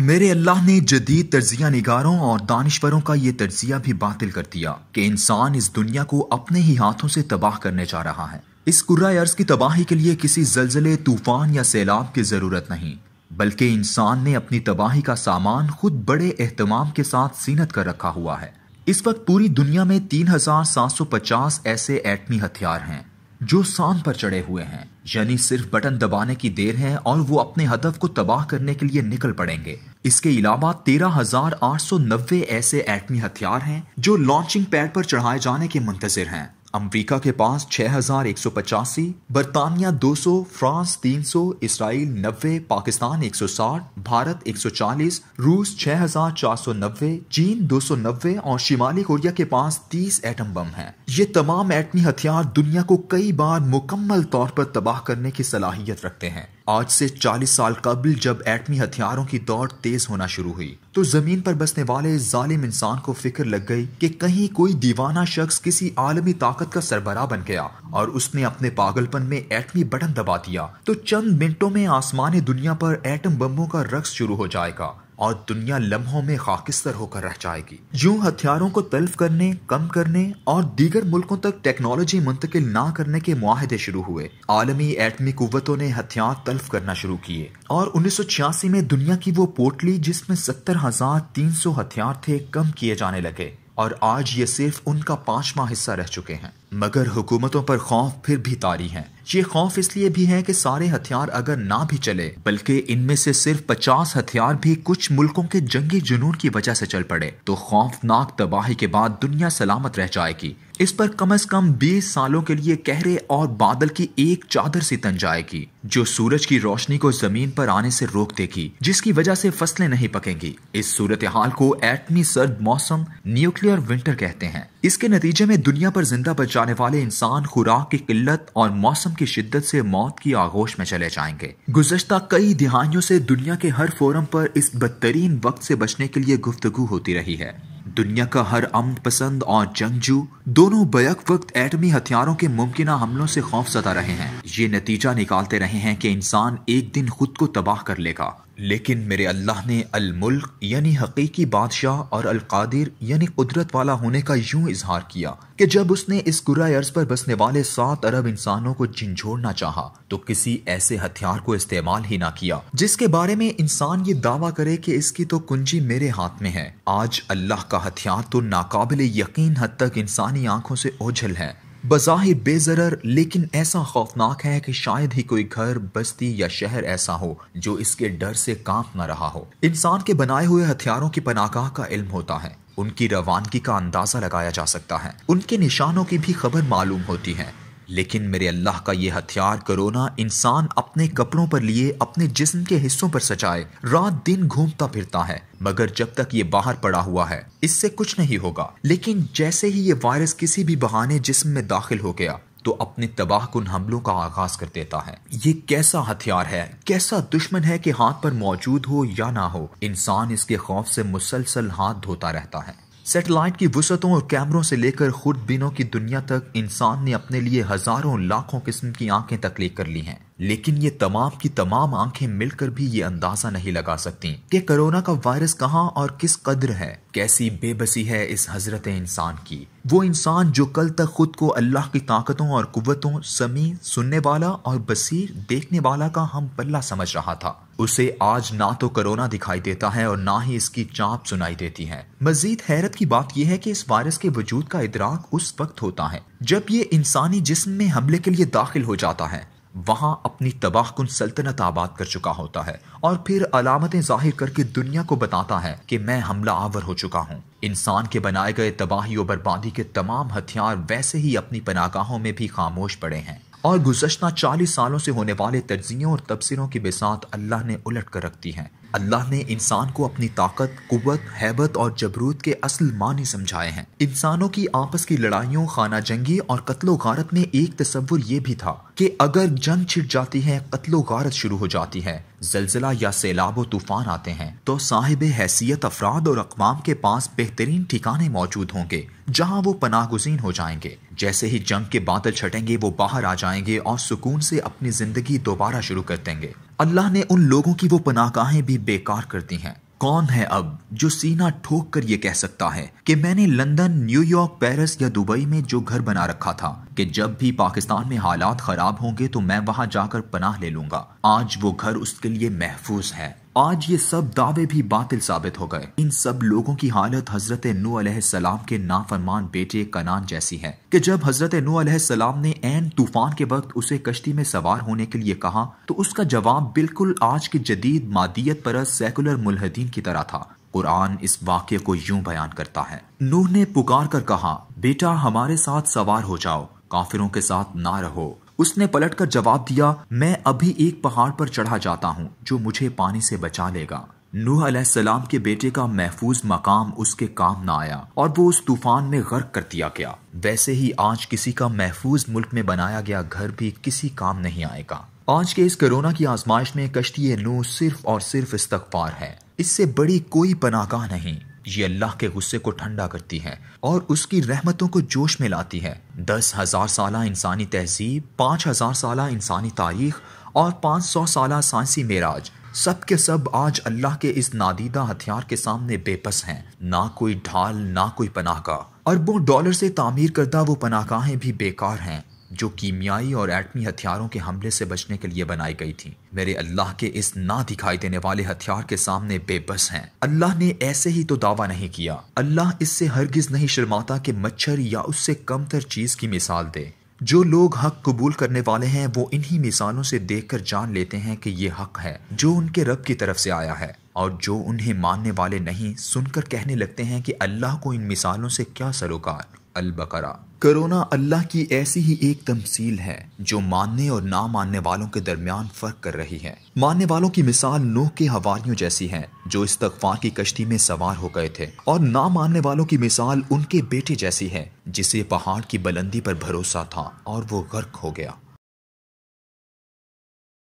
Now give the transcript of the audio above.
मेरे अल्लाह ने जदीद तर्जिया निगारों और दानश्वरों का ये तजिया भी बातिल कर दिया कि इंसान इस दुनिया को अपने ही हाथों से तबाह करने जा रहा है इस कुर्रा अर्ज की तबाही के लिए किसी जलजले तूफान या सैलाब की ज़रूरत नहीं बल्कि इंसान ने अपनी तबाही का सामान खुद बड़े अहतमाम के साथ सीनत कर रखा हुआ है इस वक्त पूरी दुनिया में तीन हजार सात सौ पचास ऐसे एटमी हथियार हैं जो शाम पर चढ़े हुए हैं यानी सिर्फ बटन दबाने की देर है और वो अपने हदफ को तबाह करने के लिए निकल पड़ेंगे इसके अलावा 13,890 ऐसे एटमी हथियार हैं जो लॉन्चिंग पैड पर चढ़ाए जाने के मुंतजर हैं अमेरिका के पास छह हजार एक सौ पचासी बरतानिया दो सौ फ्रांस तीन सौ इसराइल नब्बे पाकिस्तान एक सौ साठ भारत एक सौ चालीस रूस छह हजार चार सौ नब्बे चीन दो सौ नब्बे और शिमाली कोरिया के पास तीस एटम बम हैं ये तमाम एटमी हथियार दुनिया को कई बार मुकम्मल तौर पर तबाह करने की सलाहियत रखते हैं आज से 40 साल कबल जब एटमी हथियारों की दौड़ तेज होना शुरू हुई तो जमीन पर बसने वाले जालिम इंसान को फिक्र लग गई कि कहीं कोई दीवाना शख्स किसी आलमी ताकत का सरबरा बन गया और उसने अपने पागलपन में एटमी बटन दबा दिया तो चंद मिनटों में आसमानी दुनिया पर एटम बम्बों का रक्स शुरू हो जाएगा और दुनिया लम्हों में खाकिस्तर होकर रह जाएगी यूं हथियारों को तल्फ करने कम करने और दीगर मुल्कों तक टेक्नोलॉजी मुंतकिल ना करने के माहदे शुरू हुए आलमी एटमी कुतों ने हथियार तल्फ करना शुरू किए और उन्नीस सौ छियासी में दुनिया की वो पोटली जिसमें सत्तर हजार तीन सौ हथियार थे कम किए जाने लगे और आज ये सिर्फ उनका पांचवा हिस्सा रह चुके हैं मगर हुकूमतों पर खौफ फिर भी तारी है ये खौफ इसलिए भी है कि सारे हथियार अगर ना भी चले बल्कि इनमें से सिर्फ पचास हथियार भी कुछ मुल्कों के जंगी जुनून की वजह से चल पड़े तो खौफनाक तबाही के बाद दुनिया सलामत रह जाएगी इस पर कम अज कम 20 सालों के लिए कहरे और बादल की एक चादर सी तन जाएगी जो सूरज की रोशनी को जमीन पर आने से रोक देगी जिसकी वजह से फसलें नहीं पकेंगी इस सूरत हाल को एटमी सर्द मौसम न्यूक्लियर विंटर कहते हैं इसके नतीजे में दुनिया पर जिंदा बचाने वाले इंसान खुराक की किल्लत और मौसम की शिद्दत से मौत की आगोश में चले जाएंगे गुजश्ता कई दिहाइयों से दुनिया के हर फोरम पर इस बदतरीन वक्त से बचने के लिए गुफ्तगु होती रही है दुनिया का हर अम पसंद और जंगजू दोनों बैक वक्त एटमी हथियारों के मुमकिन हमलों से खौफ सता रहे हैं ये नतीजा निकालते रहे हैं कि इंसान एक दिन खुद को तबाह कर लेगा लेकिन मेरे अल्लाह ने अल मुल्क यानी हकीकी बादशाह और कादिर यानी कुदरत वाला होने का यूं इजहार किया कि जब उसने इस कुरा अर्ज पर बसने वाले सात अरब इंसानों को झिझोड़ना चाहा तो किसी ऐसे हथियार को इस्तेमाल ही ना किया जिसके बारे में इंसान ये दावा करे कि इसकी तो कुंजी मेरे हाथ में है आज अल्लाह का हथियार तो नाकाबिल यकीन हद तक इंसानी आंखों से ओझल है बज़ाहिर बेजरर लेकिन ऐसा खौफनाक है कि शायद ही कोई घर बस्ती या शहर ऐसा हो जो इसके डर से कांप न रहा हो इंसान के बनाए हुए हथियारों की पनाकाह का इल्म होता है उनकी रवानगी का अंदाजा लगाया जा सकता है उनके निशानों की भी खबर मालूम होती है लेकिन मेरे अल्लाह का ये हथियार करोना इंसान अपने कपड़ों पर लिए अपने जिस्म के हिस्सों पर सजाए रात दिन घूमता फिरता है मगर जब तक ये बाहर पड़ा हुआ है इससे कुछ नहीं होगा लेकिन जैसे ही ये वायरस किसी भी बहाने जिस्म में दाखिल हो गया तो अपने तबाह कुन हमलों का आगाज कर देता है ये कैसा हथियार है कैसा दुश्मन है कि हाथ पर मौजूद हो या ना हो इंसान इसके खौफ से मुसलसल हाथ धोता रहता है सैटेलाइट की वसतों और कैमरों से लेकर खुद बिनों की दुनिया तक इंसान ने अपने लिए हज़ारों लाखों किस्म की आंखें तक कर ली हैं लेकिन ये तमाम की तमाम आंखें मिलकर भी ये अंदाजा नहीं लगा सकती कि कोरोना का वायरस कहाँ और किस कदर है कैसी बेबसी है इस हजरत इंसान की वो इंसान जो कल तक खुद को अल्लाह की ताकतों और कुतों समी सुनने वाला और बसीर देखने वाला का हम पल्ला समझ रहा था उसे आज ना तो कोरोना दिखाई देता है और ना ही इसकी चाप सुनाई देती है मजीद हैरत की बात यह है कि इस वायरस के वजूद का इतराक उस वक्त होता है जब ये इंसानी जिस्म में हमले के लिए दाखिल हो जाता है वहां अपनी तबाहकुन सल्तनत आबाद कर चुका होता है और फिर अलामतें जाहिर करके दुनिया को बताता है कि मैं हमला आवर हो चुका हूं इंसान के बनाए गए तबाही और बर्बादी के तमाम हथियार वैसे ही अपनी पनागाहों में भी खामोश पड़े हैं और गुजशत चालीस सालों से होने वाले तर्जियों और तबसरों की बिसात अल्लाह ने उलट कर रख दी है अल्लाह ने इंसान को अपनी ताकत कुत हैबत और जबरूत के असल मानी समझाए हैं इंसानों की आपस की लड़ाइयों खाना जंगी और कत्लो गारत में एक तस्वुर ये भी था कि अगर जंग छिट जाती है कत्लो गारत शुरू हो जाती है जलजिला या सैलाब व तूफान आते हैं तो साहिब हैसियत अफराद और अकवाम के पास बेहतरीन ठिकाने मौजूद होंगे जहाँ वो पनाह गुजीन हो जाएंगे जैसे ही जंग के बादल छटेंगे वो बाहर आ जाएंगे और सुकून से अपनी जिंदगी दोबारा शुरू कर देंगे अल्लाह ने उन लोगों की वो गाहें भी बेकार कर दी हैं कौन है अब जो सीना ठोक कर ये कह सकता है कि मैंने लंदन न्यूयॉर्क पेरिस या दुबई में जो घर बना रखा था कि जब भी पाकिस्तान में हालात खराब होंगे तो मैं वहां जाकर पनाह ले लूंगा आज वो घर उसके लिए महफूज है आज ये सब दावे भी बातिल साबित हो गए इन सब लोगों की हालत हजरत नू सलाम के नाफरमान बेटे कनान जैसी है कि जब हजरत नू सलाम ने एन तूफान के वक्त उसे कश्ती में सवार होने के लिए कहा तो उसका जवाब बिल्कुल आज की जदीद मादियत परस सेकुलर मुलहदीन की तरह था कुरान इस वाक्य को यूं बयान करता है नूह ने पुकार कर कहा बेटा हमारे साथ सवार हो जाओ काफिरों के साथ ना रहो उसने पलटकर जवाब दिया मैं अभी एक पहाड़ पर चढ़ा जाता हूँ जो मुझे पानी से बचा लेगा नूह सलाम के बेटे का महफूज मकाम उसके काम न आया और वो उस तूफान में गर्क कर दिया गया वैसे ही आज किसी का महफूज मुल्क में बनाया गया घर भी किसी काम नहीं आएगा आज के इस कोरोना की आजमाइश में कश्ती नू सिर्फ और सिर्फ इस्तकबार है इससे बड़ी कोई पनागाह नहीं ये अल्लाह के गुस्से को ठंडा करती है और उसकी रहमतों को जोश में लाती है दस हजार साल इंसानी तहजीब पाँच हजार साल इंसानी तारीख और पाँच सौ साल सांसी मेराज सब के सब आज अल्लाह के इस नादीदा हथियार के सामने बेपस हैं ना कोई ढाल ना कोई पनाका अरबों डॉलर से तामीर करदा वो पनाकाहें भी बेकार हैं जो कीमियाई और एटमी हथियारों के हमले से बचने के लिए बनाई गई थी मेरे अल्लाह के इस ना दिखाई देने वाले हथियार के सामने बेबस हैं अल्लाह ने ऐसे ही तो दावा नहीं किया अल्लाह इससे हरगिज नहीं शर्माता कि मच्छर या उससे कमतर चीज की मिसाल दे जो लोग हक कबूल करने वाले हैं वो इन्ही मिसालों से देख जान लेते हैं कि ये हक है जो उनके रब की तरफ से आया है और जो उन्हें मानने वाले नहीं सुनकर कहने लगते हैं कि अल्लाह को इन मिसालों से क्या सरोकार अलबकरा करोना अल्लाह की ऐसी ही एक तमसील है जो मानने और ना मानने वालों के दरमियान फर्क कर रही है मानने वालों की मिसाल नूह के हवारियों जैसी है जो इस तकफा की कश्ती में सवार हो गए थे और ना मानने वालों की मिसाल उनके बेटे जैसी है जिसे पहाड़ की बुलंदी पर भरोसा था और वो गर्क हो गया